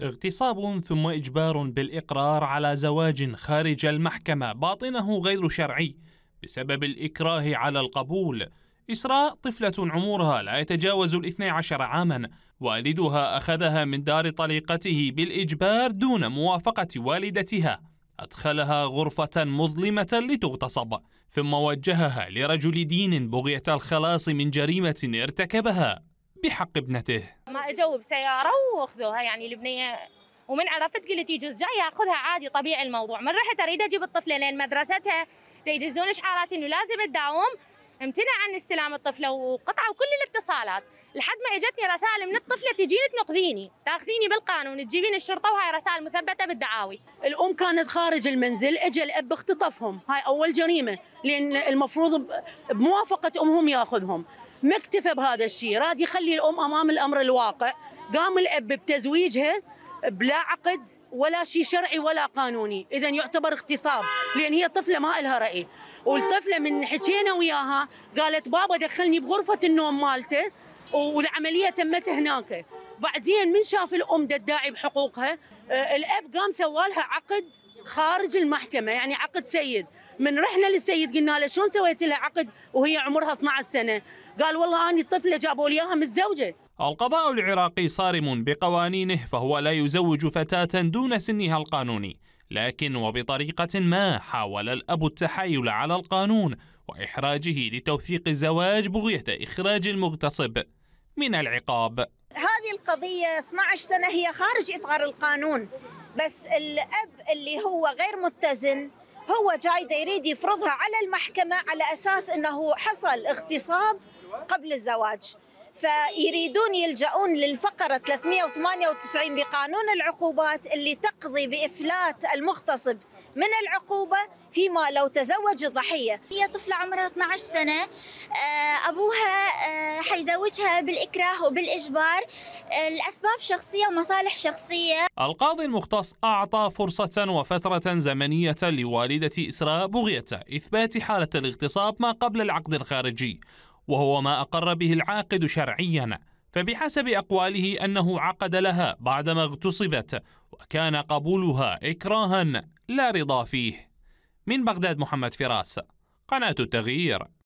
اغتصاب ثم إجبار بالإقرار على زواج خارج المحكمة باطنه غير شرعي بسبب الإكراه على القبول إسراء طفلة عمرها لا يتجاوز الاثني عشر عاما والدها أخذها من دار طليقته بالإجبار دون موافقة والدتها أدخلها غرفة مظلمة لتغتصب ثم وجهها لرجل دين بغية الخلاص من جريمة ارتكبها بحق ابنته اجوا بسياره واخذوها يعني البنيه ومن عرفت قلت يجوز جاي ياخذها عادي طبيعي الموضوع من رحت اريد اجيب الطفله لين مدرستها يدزون اشعارات انه لازم تداوم امتنع عن استلام الطفله وقطعوا كل الاتصالات لحد ما اجتني رسائل من الطفله تجيني تنقذيني تاخذيني بالقانون تجيبين الشرطه وهاي رسائل مثبته بالدعاوي الام كانت خارج المنزل اجى الاب اختطفهم هاي اول جريمه لان المفروض بموافقه امهم ياخذهم ما اكتفى بهذا الشيء راد يخلي الام امام الامر الواقع قام الاب بتزويجها بلا عقد ولا شيء شرعي ولا قانوني اذا يعتبر اغتصاب لان هي طفله ما لها راي والطفله من حكينا وياها قالت بابا دخلني بغرفه النوم مالته والعمليه تمت هناك بعدين من شاف الام تدعي بحقوقها آه، الاب قام سوالها عقد خارج المحكمه يعني عقد سيد من رحنا للسيد قلنا له شلون سويت لها عقد وهي عمرها 12 سنه قال والله اني الطفله جابوا لي اياها من الزوجه القضاء العراقي صارم بقوانينه فهو لا يزوج فتاة دون سنها القانوني لكن وبطريقة ما حاول الأب التحايل على القانون وإحراجه لتوثيق الزواج بغية إخراج المغتصب من العقاب هذه القضية 12 سنة هي خارج إطار القانون بس الأب اللي هو غير متزن هو جاي يريد يفرضها على المحكمة على أساس أنه حصل اغتصاب قبل الزواج فيريدون يلجؤون للفقرة 398 بقانون العقوبات اللي تقضي بإفلات المغتصب من العقوبة فيما لو تزوج الضحية هي طفلة عمرها 12 سنة آه، أبوها آه، حيزوجها بالإكراه وبالإجبار آه، الأسباب شخصية ومصالح شخصية القاضي المختص أعطى فرصة وفترة زمنية لوالدة إسراء بغية إثبات حالة الاغتصاب ما قبل العقد الخارجي وهو ما أقر به العاقد شرعياً فبحسب أقواله أنه عقد لها بعدما اغتصبت وكان قبولها إكراها لا رضا فيه من بغداد محمد فراس قناة التغيير